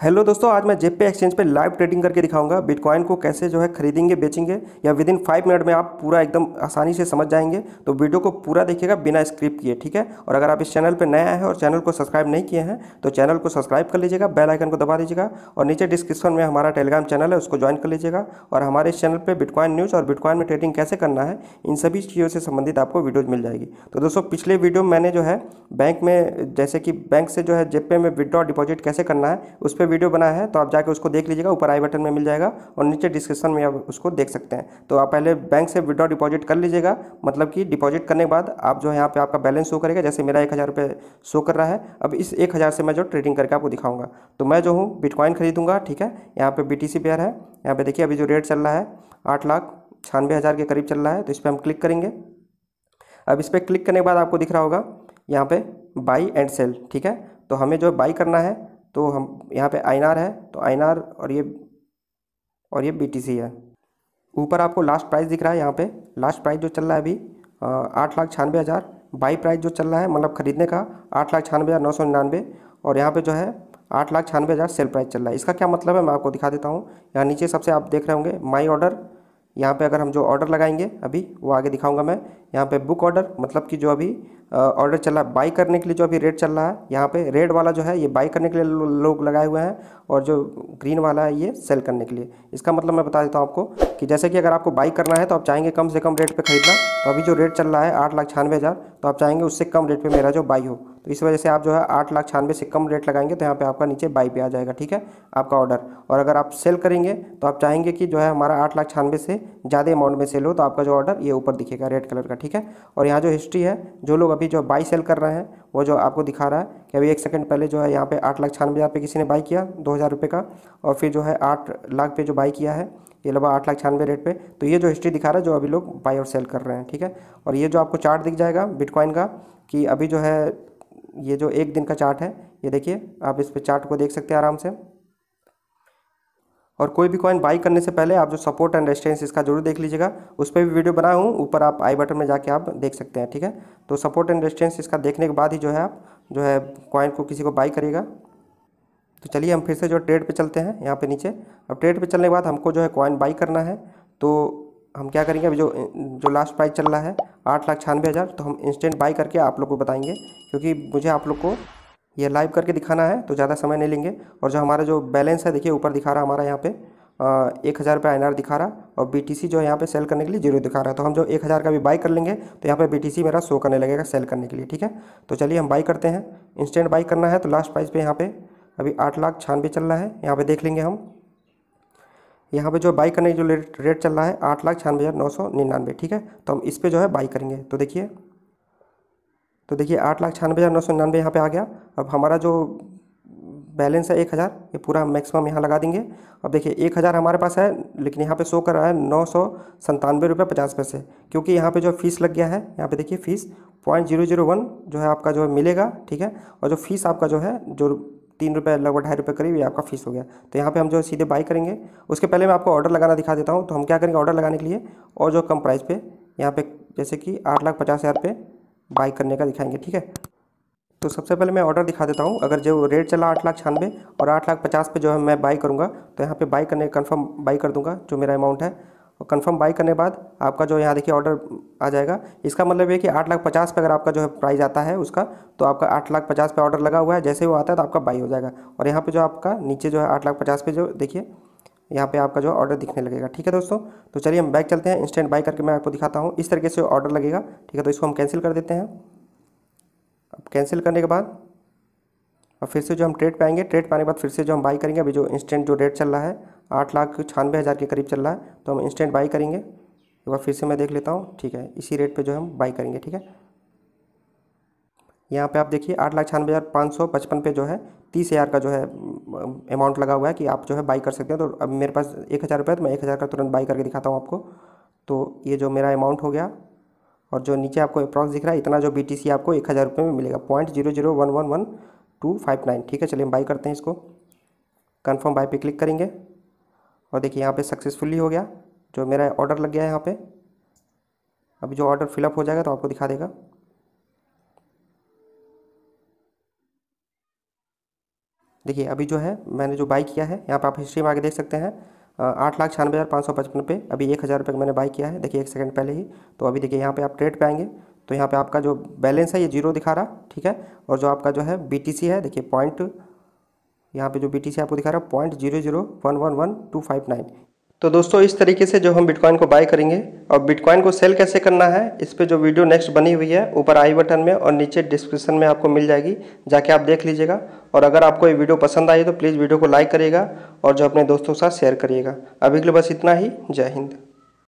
hello दोस्तों आज मैं जेपे एक्सचेंज पे लाइव ट्रेडिंग करके दिखाऊंगा बिटकॉइन को कैसे जो है खरीदेंगे बेचेंगे या विद इन फाइव मिनट में आप पूरा एकदम आसानी से समझ जाएंगे तो वीडियो को पूरा देखिएगा बिना स्क्रिप्ट किए ठीक है और अगर आप इस चैनल पे नया है और चैनल को सब्सक्राइब नहीं किए हैं तो चैनल को सब्सक्राइब कर लीजिएगा बेल आइकन को दबा दीजिएगा और नीचे डिस्क्रिप्शन में हमारा टेलीग्राम चैनल है उसको ज्वाइन कर लीजिएगा और हमारे इस चैनल पर बिटकॉइन न्यूज़ और बिटकॉइन में ट्रेडिंग कैसे करना है इन सभी चीज़ों से संबंधित आपको वीडियोज़ मिल जाएगी तो दोस्तों पिछले वीडियो मैंने जो है बैंक में जैसे कि बैंक से जो है जेपे में विदड्रॉ डिपॉजिट कैसे करना है उस पर पर वीडियो बना है तो आप जाके उसको देख लीजिएगा ऊपर आई बटन में मिल जाएगा और नीचे डिस्क्रिप्शन में आप उसको देख सकते हैं तो आप पहले बैंक से विड्रॉ डिपॉजिट कर लीजिएगा मतलब कि डिपॉजिट करने के बाद आप जो है यहाँ पे आपका बैलेंस शो करेगा जैसे मेरा एक हज़ार रुपये शो कर रहा है अब इस एक हज़ार से मैं जो ट्रेडिंग करके आपको दिखाऊंगा तो मैं जो हूँ बिटकॉइन खरीदूंगा ठीक है यहाँ पे बी पेयर है यहाँ पर देखिए अभी जो रेट चल रहा है आठ लाख छानवे हज़ार के करीब चल रहा है तो इस पर हम क्लिक करेंगे अब इस पर क्लिक करने के बाद आपको दिख रहा होगा यहाँ पे बाई एंड सेल ठीक है तो हमें जो बाई करना है तो हम यहाँ पे आई है तो आई और ये और ये बी है ऊपर आपको लास्ट प्राइस दिख रहा है यहाँ पे लास्ट प्राइस जो चल रहा है अभी आठ लाख छियानवे हज़ार बाई प्राइस जो चल रहा है मतलब ख़रीदने का आठ लाख छियानवे हज़ार नौ सौ निन्यानवे और यहाँ पे जो है आठ लाख छियानवे हज़ार सेल प्राइस चल रहा है इसका क्या मतलब है मैं आपको दिखा देता हूँ यहाँ नीचे सबसे आप देख रहे होंगे माई ऑर्डर यहाँ पर अगर हम जो ऑर्डर लगाएंगे अभी वो आगे दिखाऊँगा मैं यहाँ पर बुक ऑर्डर मतलब कि जो अभी ऑर्डर चल रहा है बाई करने के लिए जो अभी रेड चल रहा है यहाँ पे रेड वाला जो है ये बाई करने के लिए लोग लो लगाए हुए हैं और जो ग्रीन वाला है ये सेल करने के लिए इसका मतलब मैं बता देता हूँ आपको कि जैसे कि अगर आपको बाई करना है तो आप चाहेंगे कम से कम रेट पर खरीदना तो अभी जो रेट चल रहा है आठ लाख छियानवे हज़ार तो आप चाहेंगे उससे कम रेट पर मेरा जो बाई हो तो इस वजह से आप जो है आठ लाख छानवे से कम रेट लगाएंगे तो यहाँ पर आपका नीचे बाई पे आ जाएगा ठीक है आपका ऑर्डर और अगर आप सेल करेंगे तो आप चाहेंगे कि जो है हमारा आठ लाख छियानवे से ज़्यादा अमाउंट में सेल हो तो आपका जो ऑर्डर ये ऊपर दिखेगा रेड कलर का ठीक है और यहाँ जो हिस्ट्री है जो लोग अभी अभी जो बाई सेल कर रहा है वो जो आपको दिखा रहा है कि अभी एक सेकंड पहले जो है यहाँ पे आठ लाख छियानवे हज़ार पे किसी ने बाई किया दो हज़ार रुपये का और फिर जो है आठ लाख पे जो बाई किया है ये लगभग आठ लाख छियानवे रेट पे तो ये जो हिस्ट्री दिखा रहा है जो अभी लोग बाई और सेल कर रहे हैं ठीक है और ये जो आपको चार्ट दिख जाएगा बिटकॉइन का कि अभी जो है ये जो एक दिन का चार्ट है ये देखिए आप इस पर चार्ट को देख सकते हैं आराम से और कोई भी कॉइन बाई करने से पहले आप जो सपोर्ट एंड रेस्टेंस इसका जरूर देख लीजिएगा उस पर भी वीडियो बनाया हूँ ऊपर आप आई बटन में जाके आप देख सकते हैं ठीक है तो सपोर्ट एंड रेस्टेंस इसका देखने के बाद ही जो है आप जो है कॉइन को किसी को बाई करिएगा तो चलिए हम फिर से जो ट्रेड पर चलते हैं यहाँ पर नीचे अब ट्रेड पर चलने के बाद हमको जो है कॉइन बाई करना है तो हम क्या करेंगे अभी जो जो लास्ट प्राइस चल रहा है आठ लाख छियानवे हज़ार तो हम इंस्टेंट बाई करके आप लोग को बताएंगे क्योंकि मुझे आप लोग को ये लाइव करके दिखाना है तो ज़्यादा समय नहीं लेंगे और जो हमारा जो बैलेंस है देखिए ऊपर दिखा रहा हमारा यहाँ पे एक हज़ार रुपये आई दिखा रहा और बी जो है यहाँ पे सेल करने के लिए जीरो दिखा रहा है तो हम जो एक हज़ार का भी बाई कर लेंगे तो यहाँ पे बी मेरा शो करने लगेगा सेल करने के लिए ठीक है तो चलिए हम बाई करते हैं इंस्टेंट बाई करना है तो लास्ट प्राइस पे यहाँ पे अभी आठ लाख छानबे चल रहा है यहाँ पे देख लेंगे हम यहाँ पर जो बाई करने की जो रेट चल रहा है आठ लाख छानवे हज़ार नौ सौ निन्यानवे ठीक है तो हम इस पर जो है बाई करेंगे तो देखिए तो देखिए आठ लाख छियानवे हज़ार नौ सौ निन्यानवे यहाँ पर आ गया अब हमारा जो बैलेंस है एक हज़ार ये पूरा मैक्सिमम यहाँ लगा देंगे अब देखिए एक हज़ार हमारे पास है लेकिन यहाँ पे शो कर रहा है नौ सौ संतानवे रुपये पचास पैसे क्योंकि यहाँ पे जो फीस लग गया है यहाँ पे देखिए fees point zero zero one जो है आपका जो है मिलेगा ठीक है और जो फीस आपका जो है जो तीन रुपये लगभग ढाई रुपये करीब ये आपका फीस हो गया तो यहाँ पे हम जो है सीधे बाई करेंगे उसके पहले मैं आपको ऑर्डर लगाना दिखा देता हूँ तो हम क्या करेंगे ऑर्डर लगाने के लिए और जो कम प्राइस पे यहाँ पे जैसे कि आठ लाख पचास हज़ार पे बाई करने का दिखाएंगे ठीक है तो सबसे पहले मैं ऑर्डर दिखा देता हूँ अगर जो रेट चला आठ लाख छियानवे और आठ लाख पचास पे जो है मैं बाई करूँगा तो यहाँ पे बाई करने कंफर्म बाई कर दूँगा जो मेरा अमाउंट है और कंफर्म बाई करने बाद आपका जो यहाँ देखिए ऑर्डर आ जाएगा इसका मतलब ये कि आठ लाख पचास पे अगर आपका जो है प्राइस आता है उसका तो आपका आठ लाख पचास पे ऑर्डर लगा हुआ है जैसे वो आता है तो आपका बाई हो जाएगा और यहाँ पर जो आपका नीचे जो है आठ लाख पचास पे जो देखिए यहाँ पे आपका जो ऑर्डर दिखने लगेगा ठीक है दोस्तों तो चलिए हम बैक चलते हैं इंस्टेंट बाई करके मैं आपको दिखाता हूँ इस तरीके से ऑर्डर लगेगा ठीक है तो इसको हम कैंसिल कर देते हैं अब कैंसिल करने के बाद और फिर से जो हम ट्रेड पाएंगे ट्रेड पाने के बाद फिर से जो हम बाई करेंगे अभी जो इंस्टेंट जो रेट चल रहा है आठ लाख छानवे हज़ार के करीब चल रहा है तो हम इंस्टेंट बाई करेंगे एक बार फिर से मैं देख लेता हूँ ठीक है इसी रेट पे जो हम बाई करेंगे ठीक है यहाँ पे आप देखिए आठ लाख छियानवे हज़ार पाँच सौ पचपन पे जो है तीस हज़ार का जो है अमाउंट लगा हुआ है कि आप जो है बाई कर सकते हैं तो अब मेरे पास एक हज़ार रुपये तो मैं एक हज़ार का तुरंत बाई करके दिखाता हूँ आपको तो ये जो मेरा अमाउंट हो गया और जो नीचे आपको अप्रॉक्स दिख रहा है इतना जो बी आपको एक हज़ार रुपये में मिलेगा point zero zero one one one two five nine ठीक है चलिए हम बाई करते हैं इसको कन्फर्म बाई पे क्लिक करेंगे और देखिए यहाँ पर सक्सेसफुली हो गया जो मेरा ऑर्डर लग गया है यहाँ पर अभी जो ऑर्डर फिलअप हो जाएगा तो आपको दिखा देगा देखिए अभी जो है मैंने जो बाई किया है यहाँ पर आप हिस्ट्री में आगे देख सकते हैं आठ लाख छियानवे हज़ार पाँच सौ पचपन पे अभी एक हज़ार रुपये का मैंने बाई किया है देखिए एक सेकंड पहले ही तो अभी देखिए यहाँ पे आप ट्रेड पे आएंगे तो यहाँ पे आपका जो बैलेंस है ये जीरो दिखा रहा ठीक है और जो आपका जो है बी है देखिए पॉइंट यहाँ पे जो बी आपको दिखा रहा है point zero zero one one one two five nine तो दोस्तों इस तरीके से जो हम बिटकॉइन को बाय करेंगे और बिटकॉइन को सेल कैसे करना है इस पर जो वीडियो नेक्स्ट बनी हुई है ऊपर आई बटन में और नीचे डिस्क्रिप्शन में आपको मिल जाएगी जाके आप देख लीजिएगा और अगर आपको ये वीडियो पसंद आई तो प्लीज़ वीडियो को लाइक करिएगा और जो अपने दोस्तों के साथ शेयर करिएगा अभी के लिए बस इतना ही जय हिंद